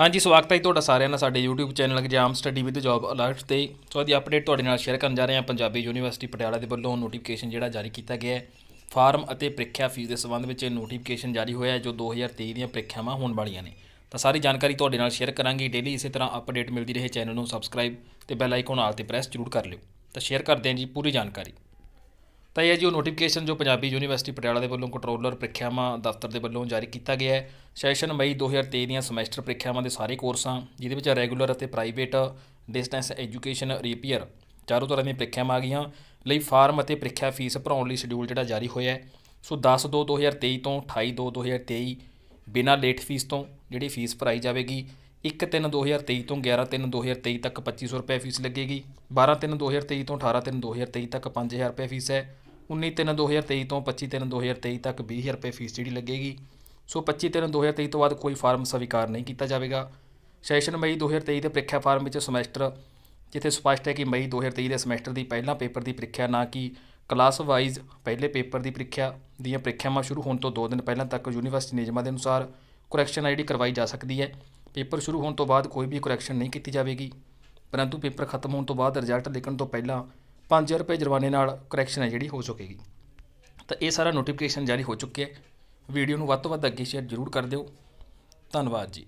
ਹਾਂਜੀ ਸਵਾਗਤ ਹੈ ਤੁਹਾਡਾ ਸਾਰਿਆਂ ਦਾ ਸਾਡੇ YouTube channel exam study with job alert ਤੇ ਸੋ ਅੱਜ ਅਪਡੇਟ ਤੁਹਾਡੇ ਨਾਲ ਸ਼ੇਅਰ ਕਰਨ ਜਾ ਰਹੇ ਹਾਂ ਪੰਜਾਬੀ ਯੂਨੀਵਰਸਿਟੀ ਪਟਿਆਲਾ ਦੇ ਵੱਲੋਂ ਨੋਟੀਫਿਕੇਸ਼ਨ ਜਿਹੜਾ ਜਾਰੀ ਕੀਤਾ ਗਿਆ ਹੈ ਫਾਰਮ ਅਤੇ ਪ੍ਰੀਖਿਆ ਫੀਸ ਦੇ ਸੰਬੰਧ ਵਿੱਚ ਇਹ ਨੋਟੀਫਿਕੇਸ਼ਨ ਜਾਰੀ ਹੋਇਆ ਹੈ ਜੋ 2023 ਦੀਆਂ ਪ੍ਰੀਖਿਆਵਾਂ ਹੋਣ ਵਾਲੀਆਂ ਨੇ ਤਾਂ ਸਾਰੀ ਜਾਣਕਾਰੀ ਤੁਹਾਡੇ ਨਾਲ ਸ਼ੇਅਰ ਕਰਾਂਗੇ ਡੇਲੀ ਇਸੇ ਤਰ੍ਹਾਂ ਅਪਡੇਟ ਮਿਲਦੀ ਰਹੇ ਚੈਨਲ ਨੂੰ ਸਬਸਕ੍ਰਾਈਬ ਤੇ ਬੈਲ ਆਈਕਨ ਆਲ ਤੇ ਪ੍ਰੈਸ ਜ਼ਰੂਰ ਕਰ ਲਿਓ ਤਾਂ ਸ਼ੇਅਰ ਕਰਦੇ ਹਾਂ ਜੀ ਪੂਰੀ ਜਾਣਕਾਰੀ ਤਾਂ ਇਹ ਜੀ ਉਹ ਨੋਟੀਫਿਕੇਸ਼ਨ ਜੋ ਪੰਜਾਬੀ ਯੂਨੀਵਰਸਿਟੀ ਪਟਿਆਲਾ ਦੇ ਵੱਲੋਂ ਕੰਟਰੋਲਰ ਪ੍ਰੀਖਿਆਵਾਂ ਦਫ਼ਤਰ ਦੇ ਵੱਲੋਂ ਜਾਰੀ ਕੀਤਾ ਗਿਆ ਹੈ ਸੈਸ਼ਨ ਮਈ 2023 ਦੀਆਂ ਸਮੈਸਟਰ ਪ੍ਰੀਖਿਆਵਾਂ ਦੇ ਸਾਰੇ ਕੋਰਸਾਂ ਜਿਹਦੇ ਵਿੱਚ ਰੈਗੂਲਰ ਅਤੇ ਪ੍ਰਾਈਵੇਟ ਡਿਸਟੈਂਸ ਐਜੂਕੇਸ਼ਨ ਰੀਪੀਅਰ ਚਾਰੋਂ ਤਰ੍ਹਾਂ ਦੀਆਂ ਪ੍ਰੀਖਿਆਵਾਂ ਆ ਗਈਆਂ ਲਈ ਫਾਰਮ ਅਤੇ ਪ੍ਰੀਖਿਆ ਫੀਸ ਭਰਾਉਣ ਲਈ ਸ਼ਡਿਊਲ ਜਿਹੜਾ ਜਾਰੀ ਹੋਇਆ ਹੈ ਸੋ 10 2 2023 ਤੋਂ 28 2 2023 ਬਿਨਾਂ ਲੇਟ ਫੀਸ ਤੋਂ ਜਿਹੜੀ ਫੀਸ ਭਰਾਈ ਜਾਵੇਗੀ 1 3 2023 ਤੋਂ 11 3 2023 ਤੱਕ 2500 ਰੁਪਏ ਫੀਸ ਲੱਗੇਗੀ 12 3 2023 ਤੋਂ 18 3 2023 ਤੱਕ 5000 ਰੁਪਏ ਫੀਸ ਹੈ 19/3/2023 ਤੋਂ 25/3/2023 ਤੱਕ 20000 ਰੁਪਏ ਫੀਸ ਜਿਹੜੀ ਲੱਗੇਗੀ ਸੋ 25/3/2023 ਤੋਂ ਬਾਅਦ ਕੋਈ ਫਾਰਮ ਸਵੀਕਾਰ ਨਹੀਂ ਕੀਤਾ ਜਾਵੇਗਾ ਸੈਸ਼ਨ ਮਈ 2023 ਦੇ ਪ੍ਰੀਖਿਆ ਫਾਰਮ ਵਿੱਚ ਸਮੈਸਟਰ ਜਿੱਥੇ ਸਪਸ਼ਟ ਹੈ ਕਿ ਮਈ 2023 ਦੇ ਸਮੈਸਟਰ ਦੀ ਪਹਿਲਾ ਪੇਪਰ ਦੀ ਪ੍ਰੀਖਿਆ ਨਾ ਕਿ ਕਲਾਸ ਵਾਈਜ਼ ਪਹਿਲੇ ਪੇਪਰ ਦੀ ਪ੍ਰੀਖਿਆ ਦੀਆਂ ਪ੍ਰੀਖਿਆਵਾਂ ਸ਼ੁਰੂ ਹੋਣ ਤੋਂ 2 ਦਿਨ ਪਹਿਲਾਂ ਤੱਕ ਯੂਨੀਵਰਸਿਟੀ ਨਿਯਮਾਂ ਦੇ ਅਨੁਸਾਰ ਕਰੈਕਸ਼ਨ ਆਈਡੀ ਕਰਵਾਈ ਜਾ ਸਕਦੀ ਹੈ ਪੇਪਰ ਸ਼ੁਰੂ ਹੋਣ ਤੋਂ ਬਾਅਦ ਕੋਈ ਵੀ ਕਰੈਕਸ਼ਨ ਨਹੀਂ ਕੀਤੀ ਜਾਵੇਗੀ ਪਰੰਤੂ ਪੇਪਰ ਖਤਮ ਹੋਣ ਤੋਂ ਬਾਅਦ ਰਿਜ਼ਲਟ ਲਿਖਣ ਤੋਂ ਪਹਿਲਾਂ 5000 ਰੁਪਏ ਜੁਰਮਾਨੇ ਨਾਲ ਕਰੈਕਸ਼ਨ ਹੈ ਜਿਹੜੀ ਹੋ ਚੁੱਕੇਗੀ ਤਾਂ ਇਹ ਸਾਰਾ ਨੋਟੀਫਿਕੇਸ਼ਨ ਜਾਰੀ ਹੋ ਚੁੱਕਿਆ ਹੈ ਵੀਡੀਓ ਨੂੰ ਵੱਧ ਤੋਂ ਵੱਧ ਅੱਗੇ ਸ਼ੇਅਰ ਜ਼ਰੂਰ ਕਰ ਦਿਓ ਧੰਨਵਾਦ ਜੀ